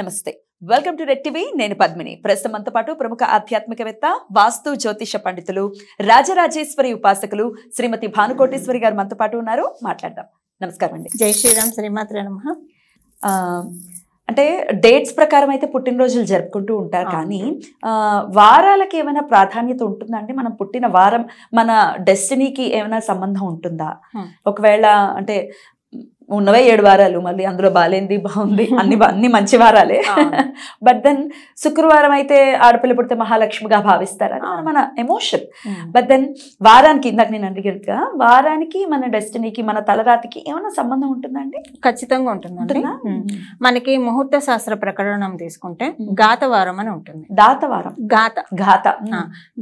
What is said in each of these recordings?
నమస్తే welcome to red TV నేను పద్మిని ప్రస్తుతం అంత పాటు ప్రముఖ ఆధ్యాత్మికవేత్త వాస్తు జ్యోతిష పండితులు రాజరాజేశ్వరి ఉపాసకులు శ్రీమతి భానుకోటేశ్వరి గారు మనతో పాటు ఉన్నారు మాట్లాడదాం నమస్కారం అండి జై శ్రీరామ్ శ్రీమాత్ర అంటే డేట్స్ ప్రకారం అయితే పుట్టినరోజులు జరుపుకుంటూ ఉంటారు కానీ వారాలకి ఏమైనా ప్రాధాన్యత ఉంటుందా అంటే మనం పుట్టిన వారం మన డెస్టినీకి ఏమైనా సంబంధం ఉంటుందా ఒకవేళ అంటే ఉన్నవే ఏడు వారాలు మళ్ళీ అందులో బాలేంది బాగుంది అన్ని అన్ని మంచి వారాలే బట్ దెన్ శుక్రవారం అయితే ఆడపిల్ల పుడితే మహాలక్ష్మిగా భావిస్తారని మన ఎమోషన్ బట్ దెన్ వారానికి ఇందాక నేను అడిగినట్టుగా వారానికి మన డెస్టినీకి మన తలరాతికి ఏమైనా సంబంధం ఉంటుందండి ఖచ్చితంగా ఉంటుందండి మనకి ముహూర్త శాస్త్ర ప్రకరణం తీసుకుంటే గాతవారం అని ఉంటుంది దాతవారం గాత ఘాత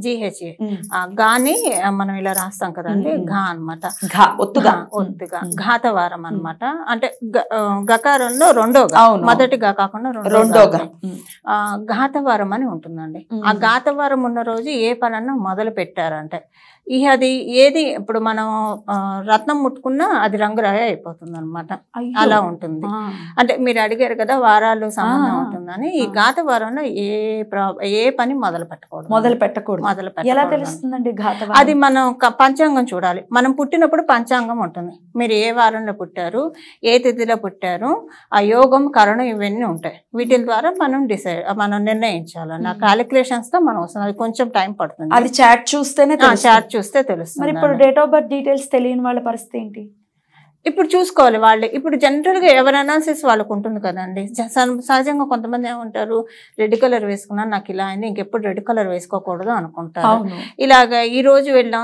జిహెచ్ఏ గాని మనం ఇలా రాస్తాం కదండి ఘా అనమాట ఒత్తుగా ఒత్తుగా ఘాతవారం అనమాట అనమాట అంటే గకారంలో రెండో మొదటిగా కాకుండా రెండో ఘాతవారం అని ఉంటుందండి ఆ ఘాతవారం ఉన్న రోజు ఏ పనన్నా మొదలు పెట్టారంటే ఈ అది ఏది ఇప్పుడు మనం రత్నం ముట్టుకున్నా అది రంగురాయ అయిపోతుంది అనమాట అలా ఉంటుంది అంటే మీరు అడిగారు కదా వారాలు సంబంధం ఉంటుందని ఈ ఘాత వారంలో ఏ ఏ పని మొదలు పెట్టకూడదు మొదలు పెట్టకూడదు మొదలు ఎలా తెలుస్తుందండి అది మనం పంచాంగం చూడాలి మనం పుట్టినప్పుడు పంచాంగం ఉంటుంది మీరు ఏ వారంలో పుట్టారు ఏ తిథిలో పుట్టారు ఆ యోగం కరణం ఇవన్నీ ఉంటాయి వీటి ద్వారా మనం డిసైడ్ మనం నిర్ణయించాలి నా క్యాలిక్యులేషన్స్ తో మనం వస్తుంది కొంచెం టైం పడుతుంది అది చాట్ చూస్తేనే చాట్ చూస్తే తెలుస్తుంది మరి ఇప్పుడు డేట్ ఆఫ్ బర్త్ డీటెయిల్స్ తెలియని వాళ్ళ పరిస్థితి ఏంటి ఇప్పుడు చూసుకోవాలి వాళ్ళు ఇప్పుడు జనరల్గా ఎవరి అనాలిసిస్ వాళ్ళకు ఉంటుంది కదండి సహజంగా కొంతమంది ఏమంటారు రెడ్ కలర్ వేసుకున్నా నాకు ఇలా అయింది ఇంకెప్పుడు రెడ్ కలర్ వేసుకోకూడదు అనుకుంటారు ఇలాగ ఈ రోజు వెళ్ళాం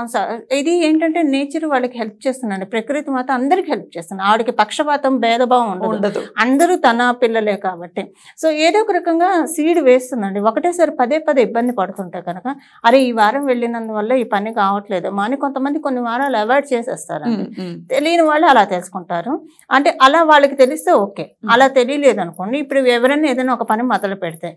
ఇది ఏంటంటే నేచర్ వాళ్ళకి హెల్ప్ చేస్తుందండి ప్రకృతి మాత్రం అందరికి హెల్ప్ చేస్తుంది ఆవిడకి పక్షపాతం భేదభావం ఉండదు అందరూ తన పిల్లలే కాబట్టి సో ఏదో ఒక రకంగా సీడ్ వేస్తుందండి ఒకటేసారి పదే పదే ఇబ్బంది పడుతుంటాయి కనుక అరే ఈ వారం వెళ్ళినందువల్ల ఈ పని కావట్లేదు అని కొంతమంది కొన్ని వారాలు అవాయిడ్ చేసేస్తారండి తెలియని వాళ్ళు అలా తెలుసుకుంటారు అంటే అలా వాళ్ళకి తెలిస్తే ఓకే అలా తెలియలేదు అనుకోండి ఇప్పుడు ఎవరైనా ఏదైనా ఒక పని మొదలు పెడితే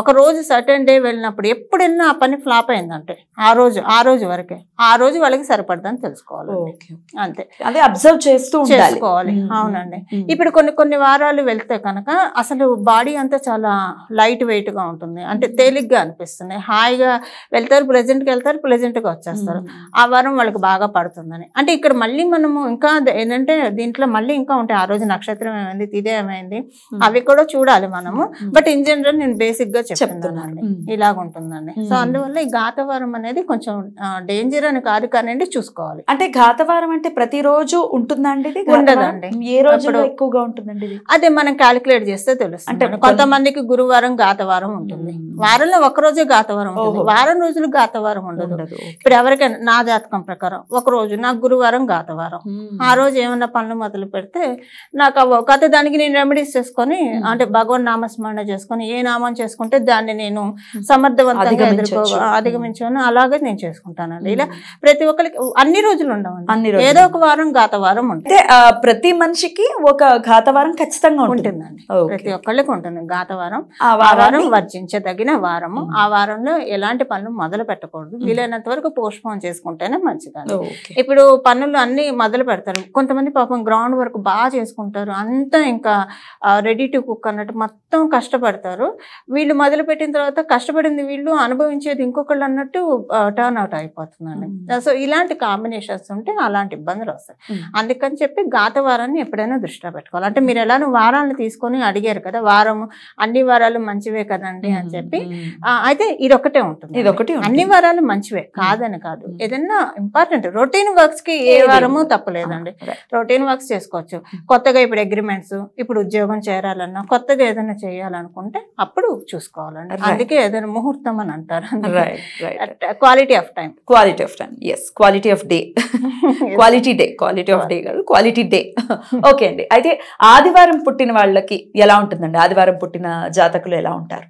ఒక రోజు సర్టెన్ డే వెళ్ళినప్పుడు ఎప్పుడైనా ఆ పని ఫ్లాప్ అయిందంటే ఆ రోజు ఆ రోజు వరకే ఆ రోజు వాళ్ళకి సరిపడదని తెలుసుకోవాలి అంతే అదే అబ్జర్వ్ చేస్తూ చేసుకోవాలి అవునండి ఇప్పుడు కొన్ని కొన్ని వారాలు వెళ్తే కనుక అసలు బాడీ అంతా చాలా లైట్ వెయిట్గా ఉంటుంది అంటే తేలిగ్గా అనిపిస్తుంది హాయిగా వెళ్తారు కి వెళ్తారు ప్రెజెంట్గా వచ్చేస్తారు ఆ వారం వాళ్ళకి బాగా పడుతుందని అంటే ఇక్కడ మళ్ళీ మనము ఇంకా ఏంటంటే దీంట్లో మళ్ళీ ఇంకా ఉంటాయి ఆ రోజు నక్షత్రం ఏమైంది తిదే ఏమైంది hmm. అవి కూడా చూడాలి మనము hmm. బట్ ఇన్ జనరల్ నేను బేసిక్ గా చెప్తున్నానండి hmm. ఇలాగుంటుందండి సో అందువల్ల ఈ ఘాతవారం అనేది కొంచెం డేంజర్ అని కాదు కానీ చూసుకోవాలి అంటే ఘాతవారం అంటే ప్రతిరోజు ఉంటుందండి ఉండదండి ఏ రోజు ఎక్కువగా ఉంటుందండి అదే మనం క్యాలిక్యులేట్ చేస్తే తెలుసు అంటే కొంతమందికి గురువారం ఘాతవారం ఉంటుంది వారంలో ఒక రోజే ఘాతవారం ఉంటుంది వారం రోజులు ఘాతవారం ఉండదు ఇప్పుడు ఎవరికైనా నా జాతకం ప్రకారం ఒక రోజు నాకు గురువారం ఘాతవారం ఆ రోజు ఏమైనా పనులు మొదలు పెడితే నాకు ఒక దానికి నేను రెమెడీస్ చేసుకొని అంటే భగవన్ నామస్మరణ చేసుకొని ఏ నామం చేసుకుంటే దాన్ని నేను సమర్థవంతంగా ఎదుర్కో అధిగమించుకొని అలాగే నేను చేసుకుంటానండి ఇలా ప్రతి ఒక్కరికి అన్ని రోజులు ఉండవండి అన్ని ఏదో ఒక వారం ఘాతవారం ఉంటే ప్రతి మనిషికి ఒక ఘాతవారం ఖచ్చితంగా ఉంటుందండి ప్రతి ఒక్కళ్ళకి ఉంటుంది ఘాతవారం ఆ వారం వర్జించదగిన వారము ఆ వారంలో ఎలాంటి పనులు మొదలు పెట్టకూడదు వీలైనంత వరకు పోస్ట్ పోన్ చేసుకుంటేనే మంచిదండి ఇప్పుడు పనులు అన్ని మొదలు పెడతారు కొంతమంది పాపం గ్రౌండ్ వర్క్ బాగా చేసుకుంటారు అంతా ఇంకా రెడీ టు కుక్ అన్నట్టు మొత్తం కష్టపడతారు వీళ్ళు మొదలుపెట్టిన తర్వాత కష్టపడింది వీళ్ళు అనుభవించేది ఇంకొకళ్ళు అన్నట్టు టర్న్ అవుట్ అయిపోతుందండి సో ఇలాంటి కాంబినేషన్స్ ఉంటే అలాంటి ఇబ్బందులు వస్తాయి అందుకని చెప్పి గాత వారాన్ని ఎప్పుడైనా దృష్టిలో పెట్టుకోవాలి అంటే మీరు ఎలానో వారాలను తీసుకొని అడిగారు కదా వారం అన్ని వారాలు మంచివే కదండి అని చెప్పి అయితే ఇది ఒకటే ఉంటుంది ఇది ఒకటి అన్ని వారాలు మంచివే కాదని కాదు ఏదన్నా ఇంపార్టెంట్ రొటీన్ వర్క్స్ కి ఏ వారము తప్పలేదండి రొటీన్ వర్క్స్ చేసుకోవచ్చు కొత్తగా ఇప్పుడు అగ్రిమెంట్స్ ఇప్పుడు ఉద్యోగం చేరాలన్నా కొత్తగా ఏదైనా చేయాలనుకుంటే అప్పుడు చూసుకోవాలండి అందుకే ఏదైనా ముహూర్తం అని అంటారు quality of time quality of time yes quality of day quality day quality of day కాదు క్వాలిటీ డే ఓకే అండి అయితే ఆదివారం పుట్టిన వాళ్ళకి ఎలా ఉంటుందండి ఆదివారం పుట్టిన జాతకులు ఎలా ఉంటారు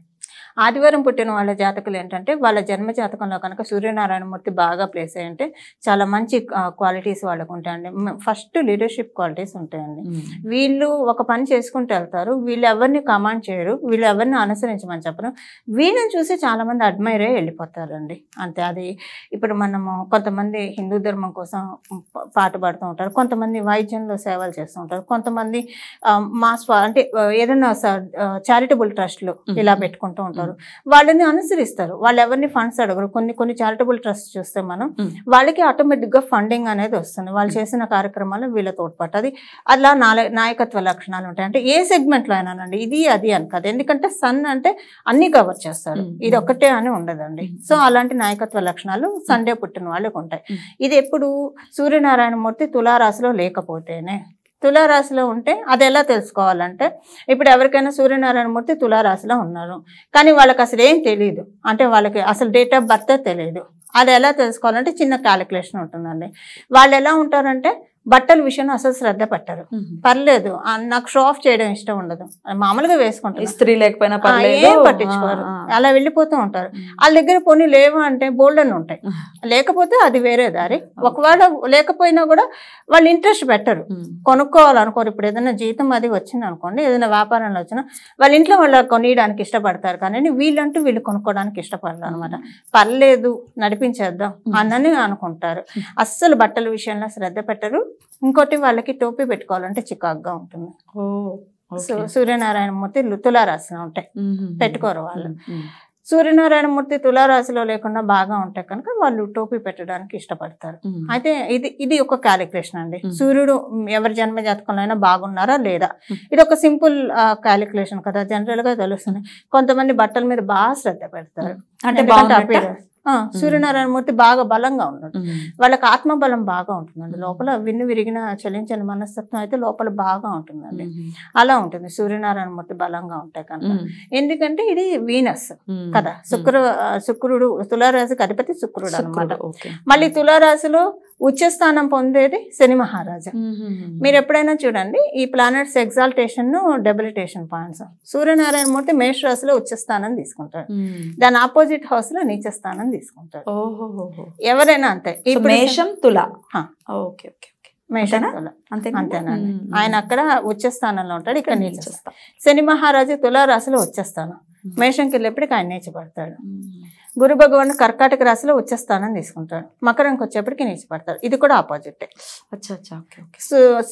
ఆదివారం పుట్టిన వాళ్ళ జాతకులు ఏంటంటే వాళ్ళ జన్మ జాతకంలో కనుక సూర్యనారాయణమూర్తి బాగా ప్లేస్ అయ్యంటే చాలా మంచి క్వాలిటీస్ వాళ్ళకు ఉంటాయండి ఫస్ట్ లీడర్షిప్ క్వాలిటీస్ ఉంటాయండి వీళ్ళు ఒక పని చేసుకుంటూ వెళ్తారు వీళ్ళు ఎవరిని కమాండ్ చేయరు వీళ్ళు ఎవరిని అనుసరించమని చెప్పరు వీళ్ళని చూసి చాలామంది అయ్యి వెళ్ళిపోతారండి అంతే అది ఇప్పుడు మనము కొంతమంది హిందూ ధర్మం కోసం పాట పాడుతూ ఉంటారు కొంతమంది వైద్యంలో సేవలు చేస్తూ ఉంటారు కొంతమంది మా స్వా అంటే ఏదైనా చారిటబుల్ ట్రస్ట్లు ఇలా పెట్టుకుంటూ ఉంటారు ఉంటారు వాళ్ళని అనుసరిస్తారు వాళ్ళు ఎవరిని ఫండ్స్ అడగరు కొన్ని కొన్ని చారిటబుల్ ట్రస్ట్ చూస్తే మనం వాళ్ళకి ఆటోమేటిక్గా ఫండింగ్ అనేది వస్తుంది వాళ్ళు చేసిన కార్యక్రమాలు వీళ్ళ తోడ్పాటు అది అలా నాయకత్వ లక్షణాలు ఉంటాయి అంటే ఏ సెగ్మెంట్లో అయినానండి ఇది అది అని కాదు ఎందుకంటే సన్ అంటే అన్ని కవర్ చేస్తారు ఇది ఒక్కటే అని ఉండదండి సో అలాంటి నాయకత్వ లక్షణాలు సండే పుట్టిన వాళ్ళకు ఉంటాయి ఇది ఎప్పుడు సూర్యనారాయణ మూర్తి తులారాశిలో లేకపోతేనే తులారాశిలో ఉంటే అది ఎలా తెలుసుకోవాలంటే ఇప్పుడు ఎవరికైనా సూర్యనారాయణమూర్తి తులారాశిలో ఉన్నారు కానీ వాళ్ళకి అసలు ఏం తెలియదు అంటే వాళ్ళకి అసలు డేట్ ఆఫ్ బర్త్ తెలియదు అది ఎలా తెలుసుకోవాలంటే చిన్న క్యాలిక్యులేషన్ ఉంటుందండి వాళ్ళు ఎలా ఉంటారంటే బట్టల విషయం అసలు శ్రద్ధ పెట్టరు పర్లేదు నాకు షో ఆఫ్ చేయడం ఇష్టం ఉండదు మామూలుగా వేసుకుంటారు స్త్రీ లేకపోయినా ఏం పట్టించుకోరు అలా వెళ్ళిపోతూ ఉంటారు వాళ్ళ దగ్గర పోనీ లేవు అంటే బోల్డన్ ఉంటాయి లేకపోతే అది వేరే దారి ఒకవేళ లేకపోయినా కూడా వాళ్ళు ఇంట్రెస్ట్ పెట్టరు కొనుక్కోవాలనుకోరు ఇప్పుడు ఏదైనా జీతం అది వచ్చింది అనుకోండి ఏదైనా వ్యాపారంలో వచ్చినా వాళ్ళ ఇంట్లో వాళ్ళు కొనియడానికి ఇష్టపడతారు కానీ వీళ్ళంటూ వీళ్ళు కొనుక్కోవడానికి ఇష్టపడరు అనమాట పర్లేదు నడిపించేద్దాం అన్నని అనుకుంటారు అస్సలు బట్టల విషయంలో శ్రద్ధ పెట్టరు ఇంకోటి వాళ్ళకి టోపీ పెట్టుకోవాలంటే చికాగ్గా ఉంటుంది ఓ సూర్యనారాయణమూర్తి తులారాశిలో ఉంటాయి పెట్టుకోరు వాళ్ళు సూర్యనారాయణమూర్తి తులారాశిలో లేకుండా బాగా ఉంటాయి కనుక వాళ్ళు టోపీ పెట్టడానికి ఇష్టపడతారు అయితే ఇది ఇది ఒక క్యాలిక్యులేషన్ అండి సూర్యుడు ఎవరి జన్మ జాతకంలో అయినా బాగున్నారా లేదా ఇది ఒక సింపుల్ క్యాలిక్యులేషన్ కదా జనరల్ గా తెలుస్తుంది కొంతమంది బట్టల మీద బాగా శ్రద్ధ పెడతారు అంటే సూర్యనారాయణమూర్తి బాగా బలంగా ఉన్నాడు వాళ్ళకి ఆత్మబలం బాగా ఉంటుందండి లోపల విన్ను విరిగిన చలించిన మనస్తత్వం అయితే లోపల బాగా ఉంటుందండి అలా ఉంటుంది సూర్యనారాయణమూర్తి బలంగా ఉంటాయి కనుక ఎందుకంటే ఇది వీనస్ కదా శుక్ర శుక్రుడు తులారాశికి అధిపతి శుక్రుడు అనమాట మళ్ళీ తులారాశిలో ఉచ్చస్థానం పొందేది శని మహారాజా మీరు ఎప్పుడైనా చూడండి ఈ planets exaltation debilitation points Suryanarayana Murthy మేషరాశిలో ఉచ్చస్థానం తీసుకుంటాడు దాని ఆపోజిట్ హౌస్ లో నీచస్థానం తీసుకుంటాడు ఎవరైనా అంతే మేషం తుల ఓకే ఓకే అంతేనండి ఆయన అక్కడ ఉచ్చస్థానంలో ఉంటాడు ఇక్కడ నీచస్థానం శని మహారాజు తులారాశిలో ఉచ్చస్థానం మేషంకి వెళ్ళేప్పటికి ఆయన నేర్చబడతాడు గురు భగవాన్ కర్కాటక రాశిలో ఉచ్చ స్థానం తీసుకుంటాడు మకరంకి వచ్చేప్పటికి పడతాడు ఇది కూడా ఆపోజిటే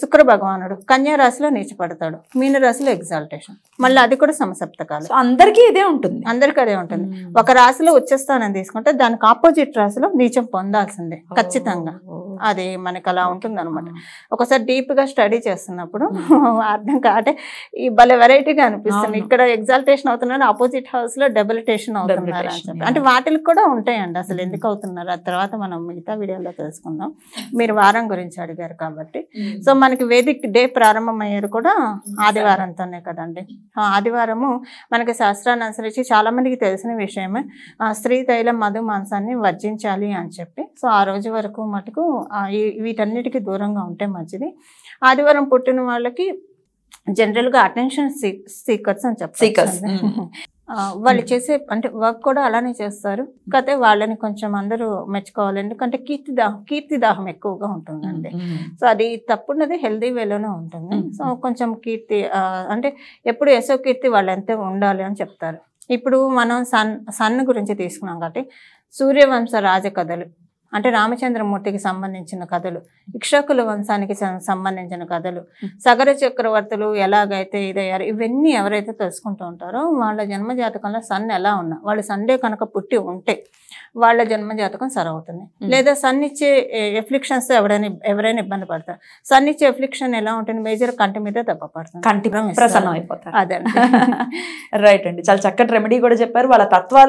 శుక్ర భగవానుడు కన్యా రాశిలో నీచపడతాడు మీన రాశిలో ఎగ్జాల్టేషన్ మళ్ళీ అది కూడా సమసప్తకాలు అందరికీ ఇదే ఉంటుంది అందరికీ అదే ఉంటుంది hmm. ఒక రాశిలో వచ్చే స్థానం తీసుకుంటే దానికి ఆపోజిట్ రాశిలో నీచం పొందాల్సిందే ఖచ్చితంగా అది మనకి అలా ఉంటుంది అనమాట ఒకసారి డీప్ గా స్టడీ చేస్తున్నప్పుడు అర్థం కాటే ఈ భలే వెరైటీగా అనిపిస్తుంది ఇక్కడ ఎగ్జాల్టేషన్ అవుతున్నారు ఆపోజిట్ హౌస్ లో డెబిలిటేషన్ అవుతున్నారు అని చెప్పి అంటే వాటికి కూడా ఉంటాయండి అసలు ఎందుకు అవుతున్నారు ఆ తర్వాత మనం మిగతా వీడియోలో తెలుసుకుందాం మీరు వారం గురించి అడిగారు కాబట్టి సో మనకి వేదిక్ డే ప్రారంభమయ్యేది కూడా ఆదివారంతోనే కదండి ఆదివారము మనకి శాస్త్రాన్ని అనుసరించి చాలా మందికి తెలిసిన విషయమే స్త్రీ తైలం మధు మాంసాన్ని వర్జించాలి అని చెప్పి సో ఆ రోజు వరకు మటుకు వీటన్నిటికీ దూరంగా ఉంటే మంచిది ఆదివారం పుట్టిన వాళ్ళకి జనరల్గా అటెన్షన్ సీకర్స్ అని సీకర్స్ వాళ్ళు చేసే అంటే వర్క్ కూడా అలానే చేస్తారు కాకపోతే వాళ్ళని కొంచెం అందరూ మెచ్చుకోవాలి ఎందుకంటే కీర్తి దాహం కీర్తి దాహం ఎక్కువగా ఉంటుందండి సో అది తప్పున్నది హెల్దీ వేలోనే ఉంటుంది సో కొంచెం కీర్తి అంటే ఎప్పుడు యశో కీర్తి వాళ్ళు ఎంత ఉండాలి అని చెప్తారు ఇప్పుడు మనం సన్ సన్ గురించి తీసుకున్నాం కాబట్టి సూర్యవంశ రాజకథలు అంటే రామచంద్రమూర్తికి సంబంధించిన కథలు ఇక్షకుల వంశానికి సంబంధించిన కథలు సగర చక్రవర్తులు ఎలాగైతే ఇదయ్యారు ఇవన్నీ ఎవరైతే తెలుసుకుంటూ ఉంటారో వాళ్ళ జన్మజాతకంలో సన్ ఎలా ఉన్నా వాళ్ళు సండే కనుక పుట్టి ఉంటే వాళ్ళ జన్మ జాతకం సరవుతుంది లేదా సన్నిచ్చే ఎఫ్లిక్షన్స్ ఎవరైనా ఎవరైనా ఇబ్బంది పడతారు సన్నిచ్చే ఎఫ్లిక్షన్ ఎలా ఉంటుంది మేజర్ కంటి మీద దెబ్బ పడుతుంది కంటి ప్రసన్నం అయిపోతారు అదే రైట్ అండి చాలా చక్కటి రెమెడీ కూడా చెప్పారు వాళ్ళ తత్వాల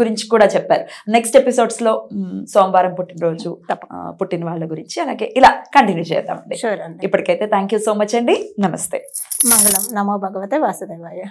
గురించి కూడా చెప్పారు నెక్స్ట్ ఎపిసోడ్స్ లో సోమవారం పుట్టినరోజు పుట్టిన వాళ్ళ గురించి అలాగే ఇలా కంటిన్యూ చేద్దామండి ఇప్పటికైతే థ్యాంక్ సో మచ్ అండి నమస్తే మంగళం నమో భగవతే వాసుదేవాయ